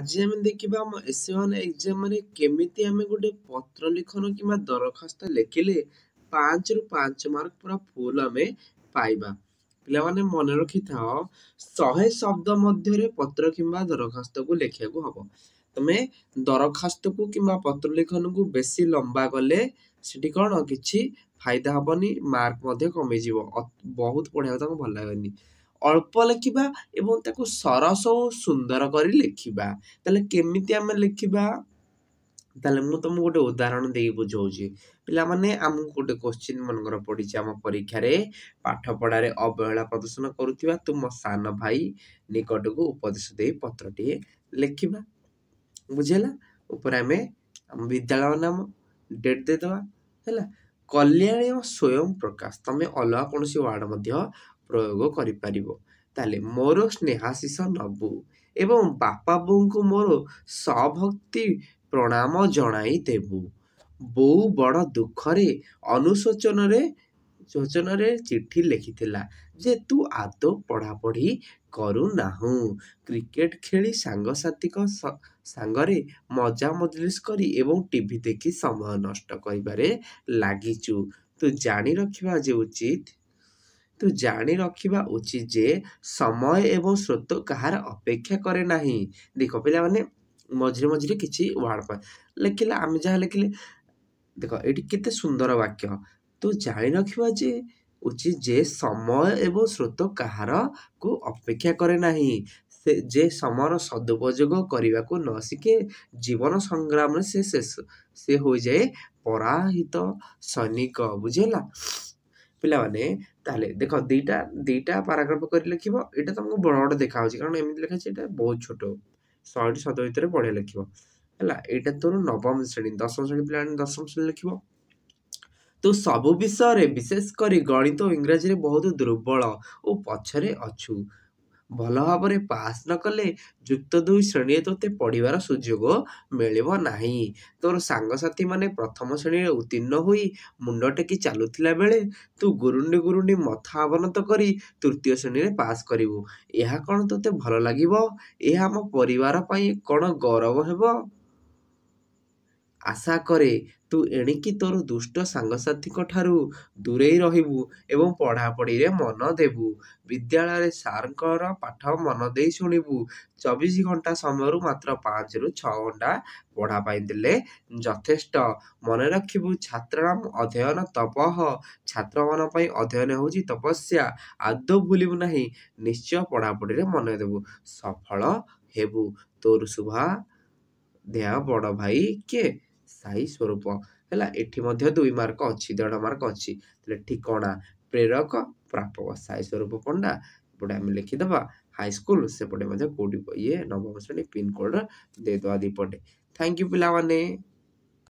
ଆଜି ଆମେ ଦେଖିବା ଆମ ଏସ୍ ୱାନ୍ ଏକ୍ଜାମ୍ରେ କେମିତି ଆମେ ଗୋଟେ ପତ୍ର ଲିଖନ କିମ୍ବା ଦରଖାସ୍ତ ଲେଖିଲେ ପାଞ୍ଚରୁ ପାଞ୍ଚ ମାର୍କ ପୁରା ଫୁଲ୍ ଆମେ ପାଇବା ପିଲାମାନେ ମନେ ରଖିଥାଅ ଶହେ ଶବ୍ଦ ମଧ୍ୟରେ ପତ୍ର କିମ୍ବା ଦରଖାସ୍ତକୁ ଲେଖିବାକୁ ହେବ ତମେ ଦରଖାସ୍ତକୁ କିମ୍ବା ପତ୍ର ଲିଖନକୁ ବେଶୀ ଲମ୍ବା କଲେ ସେଠି କ'ଣ କିଛି ଫାଇଦା ହେବନି ମାର୍କ ମଧ୍ୟ କମିଯିବ ବହୁତ ପଢ଼ିବାକୁ ତାଙ୍କୁ ଭଲ ଲାଗେନି ଅଳ୍ପ ଲେଖିବା ଏବଂ ତାକୁ ସରସ ଓ ସୁନ୍ଦର କରି ଲେଖିବା ତାହେଲେ କେମିତି ଆମେ ଲେଖିବା ତାହେଲେ ମୁଁ ତୁମକୁ ଗୋଟେ ଉଦାହରଣ ଦେଇ ବୁଝାଉଛି ପିଲାମାନେ ଆମକୁ ଗୋଟେ କୋଶ୍ଚିନ୍ ମନେକର ପଡ଼ିଛି ଆମ ପରୀକ୍ଷାରେ ପାଠ ପଢ଼ାରେ ଅବହେଳା ପ୍ରଦର୍ଶନ କରୁଥିବା ତୁମ ସାନ ଭାଇ ନିକଟକୁ ଉପଦେଶ ଦେଇ ପତ୍ରଟିଏ ଲେଖିବା ବୁଝିଲା ଉପରେ ଆମେ ଆମ ବିଦ୍ୟାଳୟ ନାମ ଡେଟ୍ ଦେଇଦେବା ହେଲା କଲ୍ୟାଣୀ ଓ ସ୍ୱୟଂ ପ୍ରକାଶ ତୁମେ ଅଲଗା କୌଣସି ୱାର୍ଡ଼ ମଧ୍ୟ ପ୍ରୟୋଗ କରିପାରିବ ତାହେଲେ ମୋର ସ୍ନେହାଶିଷ ନବୁ ଏବଂ ବାପା ବୋଉଙ୍କୁ ମୋର ସଭକ୍ତି ପ୍ରଣାମ ଜଣାଇ ଦେବୁ ବୋଉ ବଡ଼ ଦୁଃଖରେ ଅନୁଶୋଚନରେ ଯୋଜନାରେ ଚିଠି ଲେଖିଥିଲା ଯେ ତୁ ଆଦୌ ପଢ଼ାପଢ଼ି କରୁନାହୁଁ କ୍ରିକେଟ ଖେଳି ସାଙ୍ଗସାଥିଙ୍କ ସାଙ୍ଗରେ ମଜା ମଜଲିସ୍ କରି ଏବଂ ଟି ଭି ଦେଖି ସମୟ ନଷ୍ଟ କରିବାରେ ଲାଗିଛୁ ତୁ ଜାଣି ରଖିବା ଯେ ଉଚିତ ତୁ ଜାଣି ରଖିବା ଉଚିତ ଯେ ସମୟ ଏବଂ ସ୍ରୋତ କାହାର ଅପେକ୍ଷା କରେ ନାହିଁ ଦେଖ ପିଲାମାନେ ମଝିରେ ମଝିରେ କିଛି ୱାର୍ଡ଼ ପା ଲେଖିଲେ ଆମେ ଯାହା ଲେଖିଲେ ଦେଖ ଏଠି କେତେ ସୁନ୍ଦର ବାକ୍ୟ ତୁ ଜାଣି ରଖିବା ଯେ ଉଚିତ ଯେ ସମୟ ଏବଂ ସ୍ରୋତ କାହାରକୁ ଅପେକ୍ଷା କରେ ନାହିଁ ସେ ଯେ ସମୟର ସଦୁପଯୋଗ କରିବାକୁ ନ ଶିଖେ ଜୀବନ ସଂଗ୍ରାମରେ ସେ ଶେଷ ସେ ହୋଇଯାଏ ପରାହିତ ସୈନିକ ବୁଝିହେଲା ପିଲାମାନେ ତାହେଲେ ଦେଖ ଦୁଇଟା ଦୁଇଟା ପାରାଗ୍ରାଫ କରି ଲେଖିବ ଏଇଟା ତୁମକୁ ବଡ଼ ବଡ଼ ଦେଖାହେଉଛି କାରଣ ଏମିତି ଲେଖାଛି ଏଇଟା ବହୁତ ଛୋଟ ଶହେଟି ଶବ୍ଦ ଭିତରେ ବଢ଼ିଆ ଲେଖିବ ହେଲା ଏଇଟା ତୋର ନବମ ଶ୍ରେଣୀ ଦଶମ ଶ୍ରେଣୀ ପିଲାମାନେ ଦଶମ ଶ୍ରେଣୀ ଲେଖିବ ତୁ ସବୁ ବିଷୟରେ ବିଶେଷ କରି ଗଣିତ ଓ ଇଂରାଜୀରେ ବହୁତ ଦୁର୍ବଳ ଓ ପଛରେ ଅଛୁ ଭଲ ଭାବରେ ପାସ୍ ନକଲେ ଯୁକ୍ତ ଦୁଇ ଶ୍ରେଣୀରେ ତୋତେ ପଢ଼ିବାର ସୁଯୋଗ ମିଳିବ ନାହିଁ ତୋର ସାଙ୍ଗସାଥିମାନେ ପ୍ରଥମ ଶ୍ରେଣୀରେ ଉତ୍ତୀର୍ଣ୍ଣ ହୋଇ ମୁଣ୍ଡ ଟେକି ଚାଲୁଥିଲା ବେଳେ ତୁ ଗୁରୁଣ୍ଡି ଗୁରୁଣ୍ଡି ମଥା ଅବନତ କରି ତୃତୀୟ ଶ୍ରେଣୀରେ ପାସ୍ କରିବୁ ଏହା କ'ଣ ତୋତେ ଭଲ ଲାଗିବ ଏହା ଆମ ପରିବାର ପାଇଁ କ'ଣ ଗୌରବ ହେବ ଆଶା କରେ ତୁ ଏଣିକି ତୋର ଦୁଷ୍ଟ ସାଙ୍ଗସାଥୀଙ୍କ ଠାରୁ ଦୂରେଇ ରହିବୁ ଏବଂ ପଢ଼ାପଢ଼ିରେ ମନ ଦେବୁ ବିଦ୍ୟାଳୟରେ ସାର୍ଙ୍କର ପାଠ ମନ ଦେଇ ଶୁଣିବୁ ଚବିଶ ଘଣ୍ଟା ସମୟରୁ ମାତ୍ର ପାଞ୍ଚରୁ ଛଅ ଘଣ୍ଟା ପଢ଼ା ପାଇଁ ଦେଲେ ଯଥେଷ୍ଟ ମନେ ରଖିବୁ ଛାତ୍ରନାମ ଅଧ୍ୟୟନ ତପଃ ଛାତ୍ରମାନଙ୍କ ପାଇଁ ଅଧ୍ୟୟନ ହେଉଛି ତପସ୍ୟା ଆଦୌ ଭୁଲିବୁ ନାହିଁ ନିଶ୍ଚୟ ପଢ଼ାପଢ଼ିରେ ମନେ ଦେବୁ ସଫଳ ହେବୁ ତୋର ଶୁଭା ଦେହ ବଡ଼ ଭାଇ କିଏ ସାଇ ସ୍ୱରୂପ ହେଲା ଏଠି ମଧ୍ୟ ଦୁଇ ମାର୍କ ଅଛି ଦେଢ଼ ମାର୍କ ଅଛି ତାହେଲେ ଠିକଣା ପ୍ରେରକ ପ୍ରାପକ ସାଇ ସ୍ୱରୂପ ପଣ୍ଡା ଏପଟେ ଆମେ ଲେଖିଦେବା ହାଇସ୍କୁଲ ସେପଟେ ମଧ୍ୟ କେଉଁଠି ଇଏ ନବମ ଶ୍ରେଣୀ ପିନ୍କୋଡ଼ର ଦେଇଦେବା ଦୁଇପଟେ ଥ୍ୟାଙ୍କ ୟୁ ପିଲାମାନେ